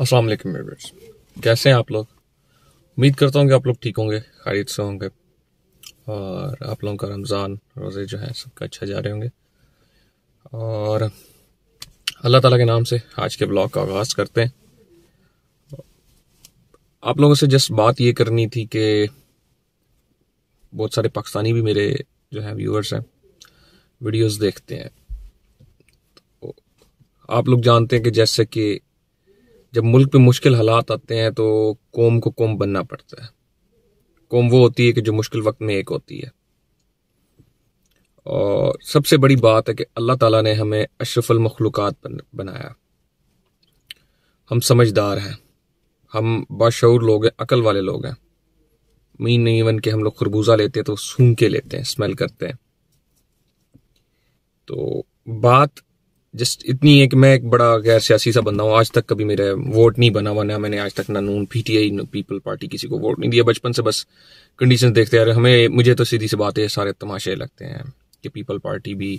अस्सलाम मेबर्स कैसे हैं आप लोग उम्मीद करता हूँ कि आप लोग ठीक होंगे खरीद से होंगे और आप लोगों का रमज़ान रोज़े जो है सबका अच्छा जा रहे होंगे और अल्लाह ताला के नाम से आज के ब्लॉग का आगाज़ करते हैं आप लोगों से जस्ट बात ये करनी थी कि बहुत सारे पाकिस्तानी भी मेरे जो है व्यूअर्स हैं वीडियोस देखते हैं तो आप लोग जानते हैं कि जैसे कि जब मुल्क में मुश्किल हालात आते हैं तो कौम को कौम बनना पड़ता है कौम वो होती है कि जो मुश्किल वक्त में एक होती है और सबसे बड़ी बात है कि अल्लाह ताला ने हमें अशरफुल मखलूक बनाया हम समझदार हैं हम बाशूर लोग हैं अकल वाले लोग हैं मीन नहीं बन के हम लोग खरबूजा लेते हैं तो सूंघ के लेते हैं स्मेल करते हैं तो बात जस्ट इतनी है कि मैं एक बड़ा गैर सियासी सा बंदा हूँ आज तक कभी मेरा वोट नहीं बना हुआ ना मैंने आज तक ना नून आई पीपल पार्टी किसी को वोट नहीं दिया बचपन से बस कंडीशन देखते आ रहे हमें मुझे तो सीधी सी बात है सारे तमाशे लगते हैं कि पीपल पार्टी भी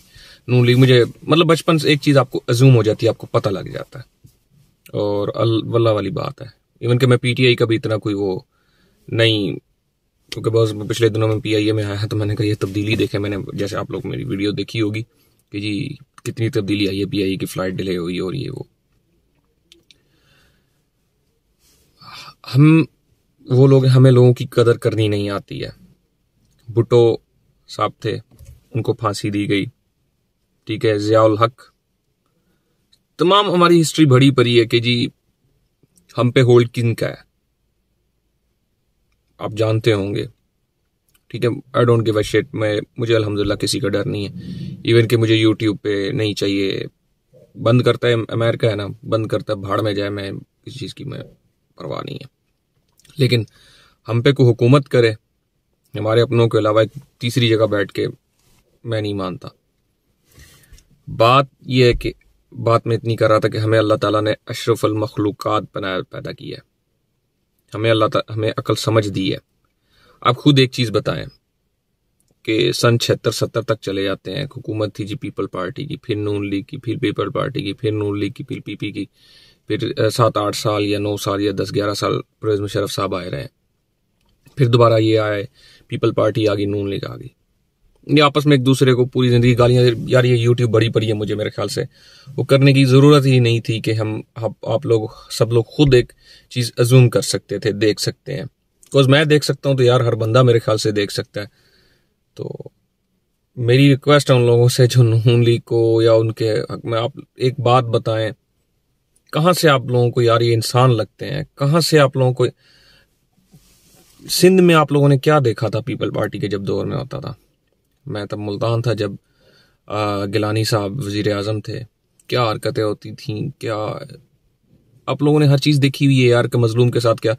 नून लीग मुझे मतलब बचपन से एक चीज़ आपको अजूम हो जाती है आपको पता लग जाता है और अल्लाह वल्ला वाली बात है इवन कि मैं पीटीआई का भी इतना कोई वो नहीं क्योंकि बस पिछले दिनों में पी आई ए में आया है तो मैंने कहा ये तब्दीली देखे मैंने जैसे आप लोग मेरी वीडियो देखी होगी कि जी कितनी तब्दीली आई है पी आई e की फ्लाइट डिले हुई और ये वो हम वो लोग हमें लोगों की कदर करनी नहीं आती है भुटो साहब थे उनको फांसी दी गई ठीक है जियाउल हक तमाम हमारी हिस्ट्री भरी पड़ी है कि जी हम पे होल्ड किन का है आप जानते होंगे ठीक है I don't give a shit मैं मुझे अल्हम्दुलिल्लाह किसी का डर नहीं है इवन कि मुझे यूट्यूब पे नहीं चाहिए बंद करता है अमेरिका है ना बंद करता है भाड़ में जाए मैं इस चीज़ की मैं परवाह नहीं है लेकिन हम पे को हुकूमत करे हमारे अपनों के अलावा एक तीसरी जगह बैठ के मैं नहीं मानता बात यह है कि बात में इतनी कर रहा था कि हमें अल्लाह ताला ने अशरफुल मखलूक बनाया पैदा की है हमें अल्लाह हमें अकल समझ दी है आप खुद एक चीज़ बताएं के सन छिहत्तर सत्तर तक चले जाते हैं हुकूमत थी जी पीपल पार्टी की फिर नून लीग की फिर पीपल पार्टी की फिर नून लीग की फिर पीपी की फिर सात आठ साल या नौ साल या दस ग्यारह साल परवेज मुशरफ साहब आए रहे फिर दोबारा ये आए पीपल पार्टी आ गई नून लीग आ गई ये आपस में एक दूसरे को पूरी ज़िंदगी गालियाँ यार ये यूट्यूब बड़ी पड़ी है मुझे मेरे ख्याल से वो करने की ज़रूरत ही नहीं थी कि हम आप, आप लोग सब लोग खुद एक चीज़ अजूम कर सकते थे देख सकते हैं बिकॉज मैं देख सकता हूँ तो यार हर बंदा मेरे ख्याल से देख सकता है तो मेरी रिक्वेस्ट है उन लोगों से जो नून लीग को या उनके हक में आप एक बात बताएं कहाँ से आप लोगों को यार ये इंसान लगते हैं कहाँ से आप लोगों को सिंध में आप लोगों ने क्या देखा था पीपल पार्टी के जब दौर में होता था मैं तब मुल्तान था जब गिलानी साहब वजीर अजम थे क्या हरकतें होती थी क्या आप लोगों ने हर चीज़ देखी हुई है यार के मजलूम के साथ क्या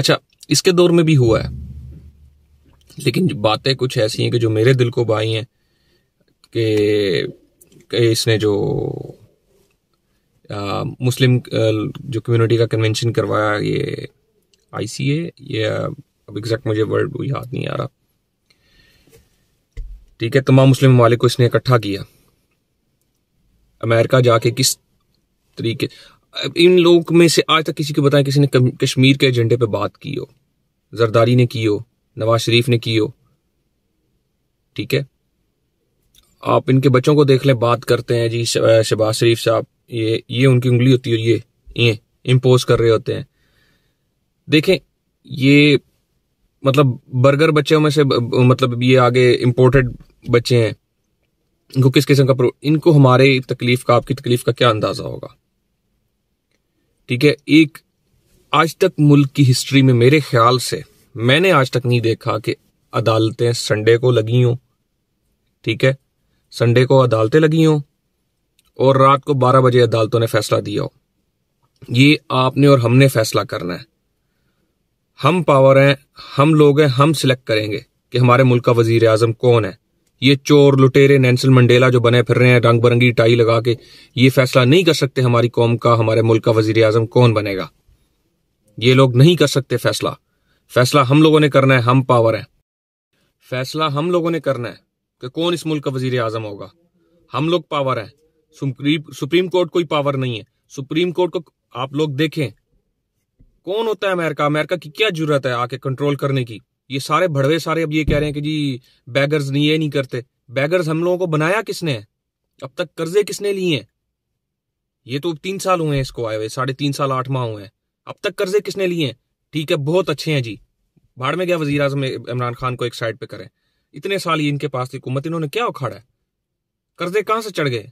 अच्छा इसके दौर में भी हुआ है लेकिन बातें कुछ ऐसी हैं कि जो मेरे दिल को भाई हैं कि इसने जो आ, मुस्लिम जो कम्युनिटी का कन्वेंशन करवाया ये आई सी ये अब एग्जैक्ट मुझे वर्ड याद नहीं आ रहा ठीक है तमाम मुस्लिम ममालिक को इसने इकट्ठा किया अमेरिका जाके किस तरीके इन लोग में से आज तक किसी को बताया किसी ने कश्मीर के एजेंडे पे बात की हो जरदारी ने की हो नवाज शरीफ ने की हो ठीक है आप इनके बच्चों को देख लें बात करते हैं जी शहबाज शरीफ साहब ये ये उनकी उंगली होती है ये ये इम्पोज कर रहे होते हैं देखें ये मतलब बर्गर बच्चों में से मतलब ये आगे इम्पोर्टेड बच्चे हैं इनको किस किस्म का इनको हमारे तकलीफ का आपकी तकलीफ का क्या अंदाजा होगा ठीक है एक आज तक मुल्क की हिस्ट्री में मेरे ख्याल से मैंने आज तक नहीं देखा कि अदालतें संडे को लगी हों ठीक है संडे को अदालतें लगी हों और रात को 12 बजे अदालतों ने फैसला दिया हो ये आपने और हमने फैसला करना है हम पावर हैं हम लोग हैं हम सिलेक्ट करेंगे कि हमारे मुल्क का वजीर आजम कौन है ये चोर लुटेरे नैनसल मंडेला जो बने फिर रहे हैं रंग बिरंगी टाई लगा के ये फैसला नहीं कर सकते हमारी कौम का हमारे मुल्क का वजीर आजम कौन बनेगा ये लोग नहीं कर सकते फैसला फैसला हम लोगों ने करना है हम पावर है फैसला हम लोगों ने करना है कि कौन इस मुल्क का वजीर आजम होगा हम लोग पावर है सुप्रीम कोर्ट कोई पावर नहीं है सुप्रीम कोर्ट को आप लोग देखें कौन होता है अमेरिका अमेरिका की क्या जरूरत है आके कंट्रोल करने की ये सारे भड़वे सारे अब ये कह रहे हैं कि जी बैगर्स नहीं ये नहीं करते बैगर्स हम लोगों को बनाया किसने है अब तक कर्जे किसने लिए हैं ये तो तीन साल हुए हैं इसको आए हुए साढ़े तीन साल आठ माह हुए हैं अब तक कर्जे किसने लिए हैं ठीक है बहुत अच्छे हैं जी भाड़ में गया वजीर अजम इमरान खान को एक साइड पे करें इतने साल ही इनके पास थी हुकूमत इन्होंने क्या उखाड़ा है कर्जे कहां से चढ़ गए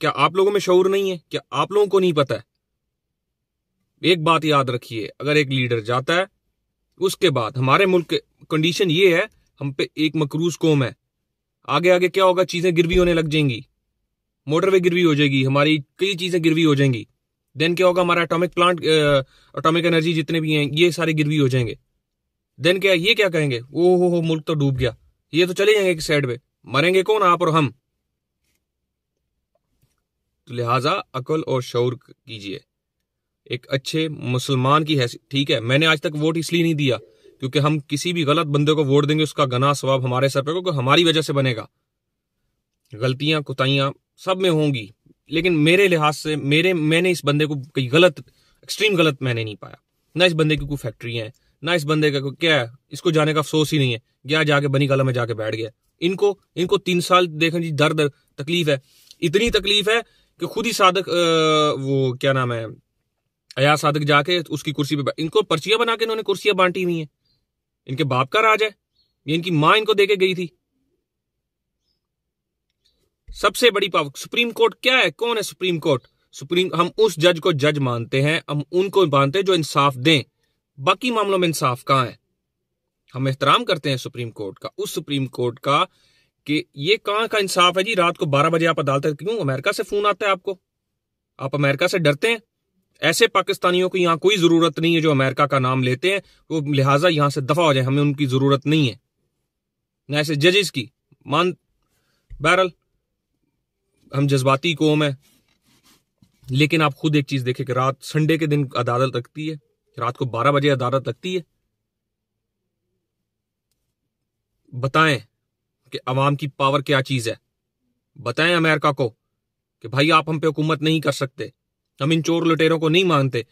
क्या आप लोगों में शौर नहीं है क्या आप लोगों को नहीं पता है एक बात याद रखिए अगर एक लीडर जाता है उसके बाद हमारे मुल्क कंडीशन ये है हम पे एक मकरूज कौम है आगे आगे क्या होगा चीजें गिरवी होने लग जाएंगी मोटरवे गिरवी हो जाएगी हमारी कई चीजें गिरवी हो जाएंगी देन क्या होगा हमारा एटॉमिक प्लांट एटॉमिक एनर्जी जितने भी हैं ये सारे गिरवी हो जाएंगे देन क्या ये क्या कहेंगे ओ हो हो मुल्क तो डूब गया ये तो चले जाएंगे एक साइड पे मरेंगे कौन आप और हम तो लिहाजा अकल और शौर कीजिए एक अच्छे मुसलमान की हैसियत ठीक है मैंने आज तक वोट इसलिए नहीं दिया क्योंकि हम किसी भी गलत बंदे को वोट देंगे उसका गना स्वाब हमारे सर पर क्योंकि हमारी वजह से बनेगा गलतियां कुताइयां सब में होंगी लेकिन मेरे लिहाज से मेरे मैंने इस बंदे को कहीं गलत एक्सट्रीम गलत मैंने नहीं पाया ना इस बंदे की कोई फैक्ट्री है ना इस बंदे का कोई क्या है इसको जाने का अफसोस ही नहीं है गया जाके बनी कला में जाके बैठ गया इनको इनको तीन साल देखें जी दर्द तकलीफ है इतनी तकलीफ है कि खुद ही साधक वो क्या नाम है अया साधक जाके उसकी कुर्सी पे इनको पर्चियां बना के इन्होंने कुर्सियां बांटी हुई हैं इनके बाप का राज है ये इनकी माँ इनको देके गई थी सबसे बड़ी पावर सुप्रीम कोर्ट क्या है कौन है सुप्रीम कोर्ट सुप्रीम हम उस जज को जज मानते हैं हम उनको मानते हैं जो इंसाफ दें बाकी मामलों में इंसाफ कहां है हम एहतराम करते हैं सुप्रीम कोर्ट का उस सुप्रीम कोर्ट का कि ये कहां का इंसाफ है जी रात को बारह बजे आप अदालत क्यों अमेरिका से फोन आता है आपको आप अमेरिका से डरते हैं ऐसे पाकिस्तानियों को यहां कोई जरूरत नहीं है जो अमेरिका का नाम लेते हैं वो तो लिहाजा यहां से दफा हो जाए हमें उनकी जरूरत नहीं है ना ऐसे जजेस की मान बैरल हम जज्बाती कौम है लेकिन आप खुद एक चीज देखे कि रात संडे के दिन अदालत लगती है रात को बारह बजे अदालत लगती है बताएं कि अवाम की पावर क्या चीज है बताएं अमेरिका को कि भाई आप हम पे हुकूमत नहीं कर सकते हम इन चोर लुटेरों को नहीं मानते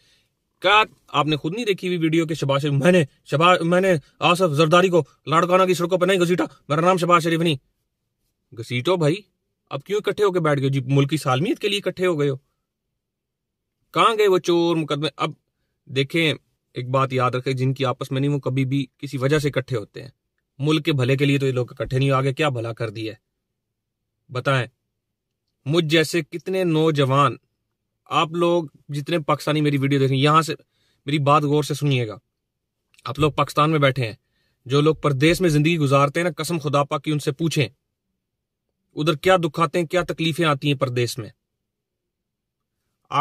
क्या आपने खुद नहीं देखी हुई वीडियो के शबाज शरीफ मैंने शबा मैंने आसफ जरदारी को लाड़काना की सड़कों पर नहीं घसीटा मेरा नाम शबाज शरीफ नहीं घसीटो भाई अब क्यों इकट्ठे होकर बैठ गए जी मुल्क की सालमियत के लिए इकट्ठे हो गए हो कहाँ गए वो चोर मुकदमे अब देखें एक बात याद रखें जिनकी आपस में नहीं वो कभी भी किसी वजह से इकट्ठे होते हैं मुल्क के भले के लिए तो ये लोग इकट्ठे नहीं आगे क्या भला कर दिया है बताएं मुझ जैसे कितने नौजवान आप लोग जितने पाकिस्तानी मेरी वीडियो देखें यहां से मेरी बात गौर से सुनिएगा आप लोग पाकिस्तान में बैठे हैं जो लोग परदेश में जिंदगी गुजारते हैं ना कसम खुदा की उनसे पूछें उधर क्या दुख आते हैं क्या तकलीफें आती हैं परदेश में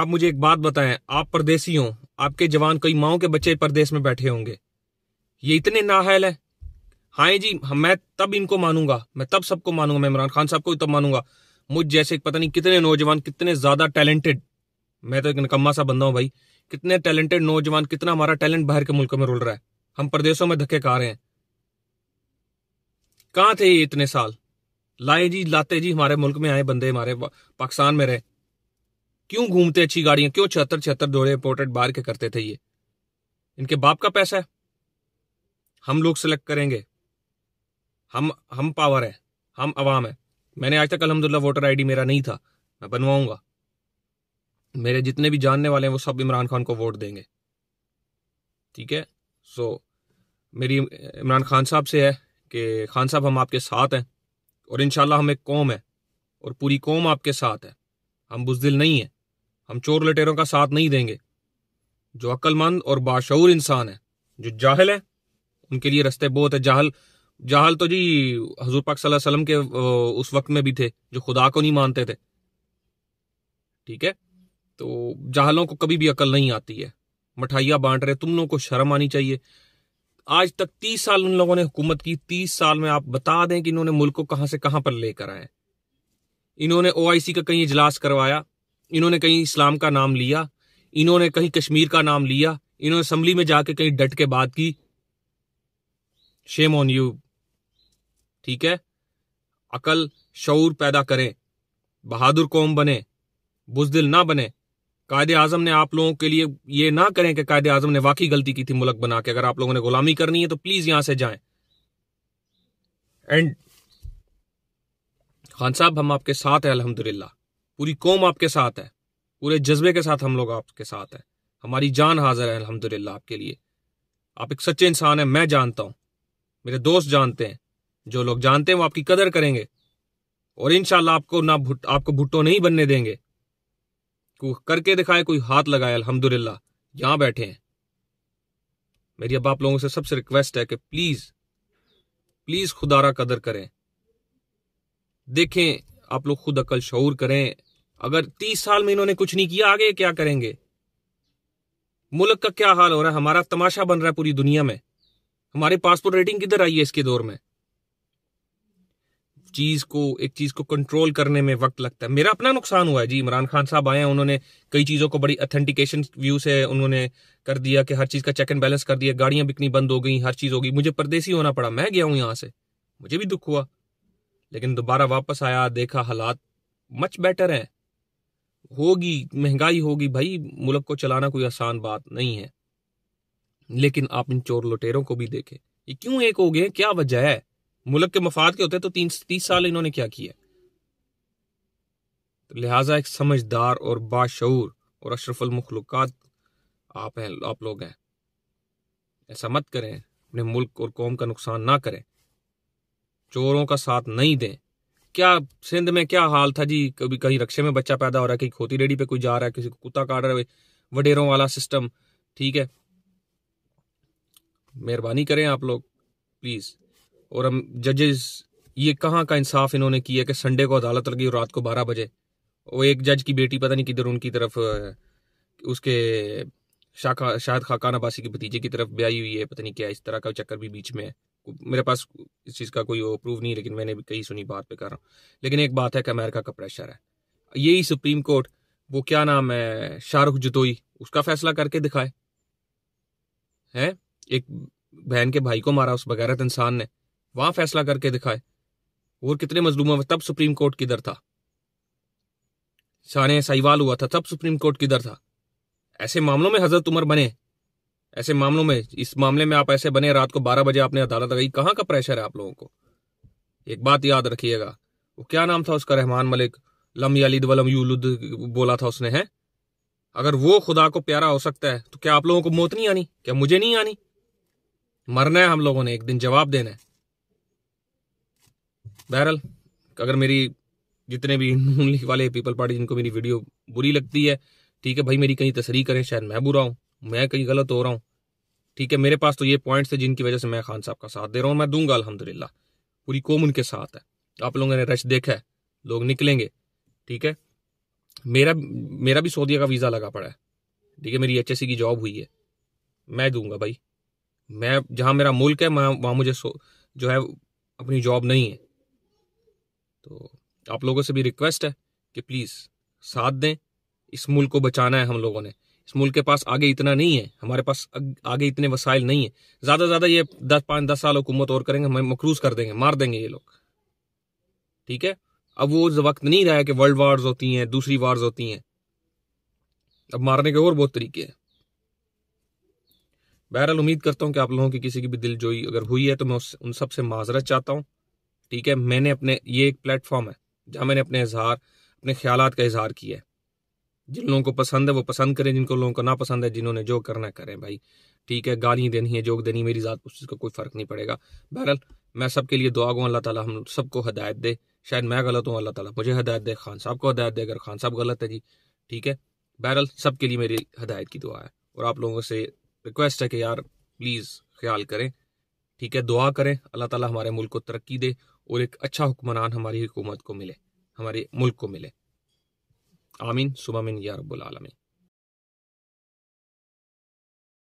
आप मुझे एक बात बताएं आप परदेसी हो आपके जवान कई माओ के बच्चे परदेश में बैठे होंगे ये इतने नाहल है हाँ जी मैं तब इनको मानूंगा मैं तब सबको मानूंगा मैं इमरान खान साहब को तब मानूंगा मुझ जैसे पता नहीं कितने नौजवान कितने ज्यादा टैलेंटेड मैं तो एक निकम्मा सा बंदा हूं भाई कितने टैलेंटेड नौजवान कितना हमारा टैलेंट बाहर के मुल्कों में रोल रहा है हम प्रदेशों में धक्के खा रहे हैं कहां थे ये इतने साल लाए जी लाते जी हमारे मुल्क में आए बंदे हमारे पाकिस्तान में रहे क्यों घूमते अच्छी गाड़ियां क्यों छिहत्तर छिहत्तर दौरे इंपोर्टेड बाहर के करते थे ये इनके बाप का पैसा है हम लोग सेलेक्ट करेंगे हम हम पावर है हम आवाम है मैंने आज तक अलहमदुल्ला वोटर आईडी मेरा नहीं था मैं बनवाऊंगा मेरे जितने भी जानने वाले हैं वो सब इमरान खान को वोट देंगे ठीक है सो मेरी इमरान खान साहब से है कि खान साहब हम आपके साथ हैं और इनशाला हम एक कौम है और पूरी कौम आपके साथ है हम बुजदिल नहीं है हम चोर लटेरों का साथ नहीं देंगे जो अक्लमंद और बाशूर इंसान है जो जाहल है उनके लिए रस्ते बहुत है जाहल जाहल तो जी हजूर पाक वसल्लम के उस वक्त में भी थे जो खुदा को नहीं मानते थे ठीक है तो जाहलों को कभी भी अकल नहीं आती है मिठाइया बांट रहे तुम लोगों को शर्म आनी चाहिए आज तक तीस साल उन लोगों ने हुकूमत की तीस साल में आप बता दें कि इन्होंने मुल्क को कहां से कहां पर लेकर आए इन्होंने ओआईसी का कहीं इजलास करवाया इन्होंने कहीं इस्लाम का नाम लिया इन्होंने कहीं कश्मीर का नाम लिया इन्होंने असम्बली में जाके कहीं डट के बात की शेम ऑन यू ठीक है अकल शौर पैदा करें बहादुर कौम बने बुजदिल ना बने कायद आजम ने आप लोगों के लिए ये ना करें कि कायद आजम ने वाकई गलती की थी मुल्क बना के अगर आप लोगों ने गुलामी करनी है तो प्लीज यहां से जाएं एंड खान साहब हम आपके साथ हैं अल्हम्दुलिल्लाह पूरी कौम आपके साथ है पूरे जज्बे के साथ हम लोग आपके साथ हैं हमारी जान हाजिर है अलहमदुल्ला आपके लिए आप एक सच्चे इंसान हैं मैं जानता हूं मेरे दोस्त जानते हैं जो लोग जानते हैं वो आपकी कदर करेंगे और इनशाला आपको ना भुट, आपको भुट्टो नहीं बनने देंगे करके दिखाए कोई हाथ लगाए अलहमदुल्ला यहां बैठे हैं मेरी अब आप लोगों से सबसे रिक्वेस्ट है कि प्लीज प्लीज खुदारा कदर करें देखें आप लोग खुद अकल शूर करें अगर तीस साल में इन्होंने कुछ नहीं किया आगे क्या करेंगे मुल्क का क्या हाल हो रहा है हमारा तमाशा बन रहा है पूरी दुनिया में हमारी पासपोर्ट रेटिंग किधर आई है इसके दौर में चीज को एक चीज को कंट्रोल करने में वक्त लगता है मेरा अपना नुकसान हुआ है जी इमरान खान साहब आए हैं उन्होंने कई चीजों को बड़ी अथेंटिकेशन व्यू से उन्होंने कर दिया कि हर चीज का चेक एंड बैलेंस कर दिया गाड़ियां बिकनी बंद हो गई हर चीज हो गई मुझे परदेसी होना पड़ा मैं गया हूं यहां से मुझे भी दुख हुआ लेकिन दोबारा वापस आया देखा हालात मच बेटर है होगी महंगाई होगी भाई मुल्क को चलाना कोई आसान बात नहीं है लेकिन आप इन चोर लुटेरों को भी देखें ये क्यों एक हो गए क्या वजह है मुल्क के मफाद के होते तो तीन तीस साल इन्होंने क्या किया तो लिहाजा एक समझदार और बाशूर और अशरफुलमखलूक आप हैं आप लोग हैं ऐसा मत करें अपने मुल्क और कौम का नुकसान ना करें चोरों का साथ नहीं दें क्या सिंध में क्या हाल था जी कभी कहीं रक्शे में बच्चा पैदा हो रहा है कहीं खोती रेडी पे कोई जा रहा है किसी को कुत्ता काट रहा है वडेरों वाला सिस्टम ठीक है मेहरबानी करें आप लोग प्लीज़ और हम जजेस ये कहाँ का इंसाफ इन्होंने किया कि संडे को अदालत लगी और रात को बारह बजे वो एक जज की बेटी पता नहीं किधर उनकी तरफ उसके शाखा शाहद खाकान अबासी के भतीजे की तरफ ब्याई हुई है पता नहीं क्या इस तरह का चक्कर भी बीच में है मेरे पास इस चीज़ का कोई प्रूव नहीं लेकिन मैंने भी कई सुनी बात पे कर रहा हूँ लेकिन एक बात है कि अमेरिका का प्रेशर है यही सुप्रीम कोर्ट वो क्या नाम है शाहरुख जतोई उसका फैसला करके दिखाए है एक बहन के भाई को मारा उस बगैरत इंसान ने वहां फैसला करके दिखाए और कितने मजलूमों में तब सुप्रीम कोर्ट की दर था शान साहिवाल हुआ था तब सुप्रीम कोर्ट की दर था ऐसे मामलों में हजरत उमर बने ऐसे मामलों में इस मामले में आप ऐसे बने रात को बारह बजे आपने अदालत लगाई कहाँ का प्रेशर है आप लोगों को एक बात याद रखिएगा वो क्या नाम था उसका रहमान मलिक लम यालिद वलम यूलुद बोला था उसने है अगर वो खुदा को प्यारा हो सकता है तो क्या आप लोगों को मौत नहीं आनी क्या मुझे नहीं आनी मरना है हम लोगों ने एक दिन जवाब देना है बहरहाल अगर मेरी जितने भी नून लीग वाले पीपल पार्टी जिनको मेरी वीडियो बुरी लगती है ठीक है भाई मेरी कहीं तस्री करें शायद मैं बुरा हूँ मैं कहीं गलत हो रहा हूँ ठीक है मेरे पास तो ये पॉइंट्स थे जिनकी वजह से मैं खान साहब का साथ दे रहा हूँ मैं दूंगा अलहमदिल्ला पूरी कौम उनके साथ है आप लोगों ने रश देखा है लोग निकलेंगे ठीक है मेरा मेरा भी सऊदीया का वीज़ा लगा पड़ा है ठीक है मेरी एच की जॉब हुई है मैं दूंगा भाई मैं जहाँ मेरा मुल्क है वहाँ वहाँ मुझे जो है अपनी जॉब नहीं है तो आप लोगों से भी रिक्वेस्ट है कि प्लीज़ साथ दें इस मुल्क को बचाना है हम लोगों ने इस मुल्क के पास आगे इतना नहीं है हमारे पास आगे इतने वसाइल नहीं है ज़्यादा से ज़्यादा ये दस पाँच दस साल हुकूमत और करेंगे हमें मकरूज कर देंगे मार देंगे ये लोग ठीक है अब वो वक्त नहीं रहा है कि वर्ल्ड वार्स होती हैं दूसरी वार्स होती हैं अब मारने के और बहुत तरीके हैं बहरहाल उम्मीद करता हूँ कि आप लोगों की किसी की भी दिल जोई अगर हुई है तो मैं उस उन सबसे माजरत चाहता हूँ ठीक है मैंने अपने ये एक प्लेटफॉर्म है जहाँ मैंने अपने इजहार अपने ख्याल का इजहार किया है जिन लोगों को पसंद है वो पसंद करें जिनको लोगों को ना पसंद है जिन्होंने जो करना करें भाई ठीक है गाली देनी है जोक देनी मेरी ज़ात उस चीज़ का कोई फ़र्क नहीं पड़ेगा बहरहाल मैं सबके लिए दुआ गूँ अल्लाह ताला हम सबको हदायत दे शायद मैं गलत हूँ अल्लाह ताला मुझे हदायत दे खान साहब को हदायत दे अगर खान साहब गलत है जी ठीक है बहरहाल सबके लिए मेरी हदायत की दुआ है और आप लोगों से रिक्वेस्ट है कि यार प्लीज़ ख्याल करें ठीक है दुआ करें अल्लाह ताला हमारे मुल्क को तरक्की दे और एक अच्छा हुक्मरान हमारी हुकूमत को मिले हमारे मुल्क को मिले आमीन सुबामिन या रब्बुल आलमीन